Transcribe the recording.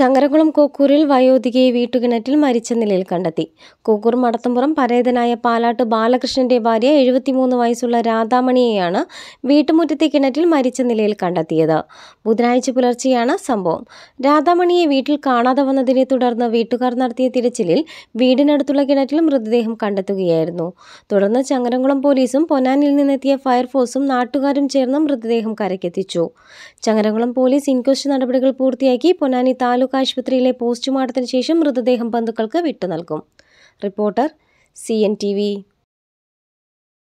ചങ്ങരകുളം കോക്കൂരിൽ വയോധികയെ വീട്ടുകിണറ്റിൽ മരിച്ച നിലയിൽ കണ്ടെത്തി കോക്കൂർ മടത്തമ്പുറം പരേതനായ പാലാട്ട് ബാലകൃഷ്ണന്റെ ഭാര്യ എഴുപത്തിമൂന്ന് വയസ്സുള്ള രാധാമണിയെയാണ് വീട്ടുമുറ്റത്തെ കിണറ്റിൽ മരിച്ച നിലയിൽ കണ്ടെത്തിയത് ബുധനാഴ്ച പുലർച്ചെയാണ് സംഭവം രാധാമണിയെ വീട്ടിൽ കാണാതെ വന്നതിനെ തുടർന്ന് വീട്ടുകാർ നടത്തിയ തിരച്ചിലിൽ വീടിനടുത്തുള്ള കിണറ്റിൽ മൃതദേഹം കണ്ടെത്തുകയായിരുന്നു തുടർന്ന് ചങ്ങരംകുളം പോലീസും പൊന്നാനിൽ നിന്നെത്തിയ ഫയർഫോഴ്സും നാട്ടുകാരും ചേർന്ന് മൃതദേഹം കരക്കെത്തിച്ചു ചങ്ങരംകുളം പോലീസ് ഇൻക്വസ്റ്റ് നടപടികൾ പൂർത്തിയാക്കി പൊന്നാനി താലൂക്ക് താലൂക്ക് ആശുപത്രിയിലെ പോസ്റ്റ്മോർട്ടത്തിന് ശേഷം മൃതദേഹം ബന്ധുക്കൾക്ക് വിട്ടു നൽകും reporter C N T V